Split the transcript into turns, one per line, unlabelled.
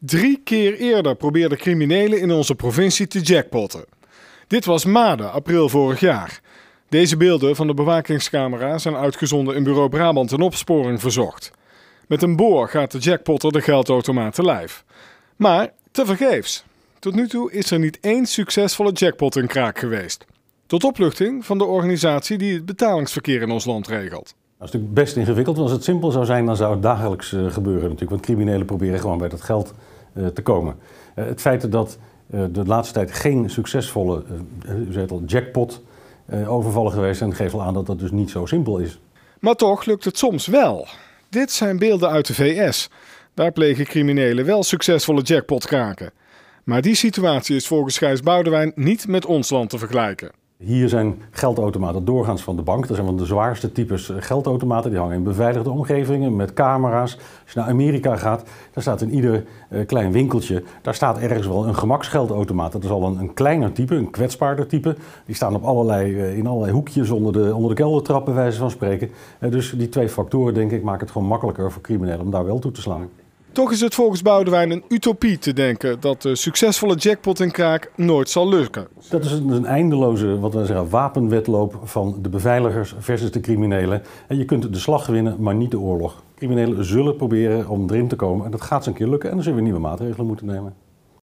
Drie keer eerder probeerden criminelen in onze provincie te jackpotten. Dit was maanden april vorig jaar. Deze beelden van de bewakingscamera zijn uitgezonden in Bureau Brabant en opsporing verzocht. Met een boor gaat de jackpotter de geldautomaat te lijf. Maar tevergeefs. Tot nu toe is er niet één succesvolle jackpot in kraak geweest. Tot opluchting van de organisatie die het betalingsverkeer in ons land regelt.
Dat nou, is natuurlijk best ingewikkeld, want als het simpel zou zijn, dan zou het dagelijks eh, gebeuren natuurlijk. Want criminelen proberen gewoon bij dat geld eh, te komen. Eh, het feit dat de laatste tijd geen succesvolle, jackpot overvallen geweest zijn, geeft al aan dat dat dus niet zo simpel is. Maar
toch lukt het soms wel. Dit zijn beelden uit de VS. Daar plegen criminelen wel succesvolle jackpotkraken. Maar die situatie is volgens Gijs Boudewijn niet met ons land te vergelijken.
Hier zijn geldautomaten doorgaans van de bank. Dat zijn van de zwaarste types eh, geldautomaten. Die hangen in beveiligde omgevingen met camera's. Als je naar Amerika gaat, daar staat in ieder eh, klein winkeltje... daar staat ergens wel een gemaksgeldautomaat. Dat is al een, een kleiner type, een kwetsbaarder type. Die staan op allerlei, eh, in allerlei hoekjes onder de, onder de keldertrappen, wijze van spreken. dus die twee factoren, denk ik, maken het gewoon makkelijker voor criminelen... om daar wel toe te slaan.
Toch is het volgens Boudewijn een utopie te denken dat de succesvolle jackpot in kraak nooit zal lukken.
Dat is een eindeloze wat we zeggen, wapenwedloop van de beveiligers versus de criminelen. En je kunt de slag winnen, maar niet de oorlog. Criminelen zullen proberen om erin te komen en dat gaat ze een keer lukken en dan zullen we nieuwe maatregelen moeten nemen.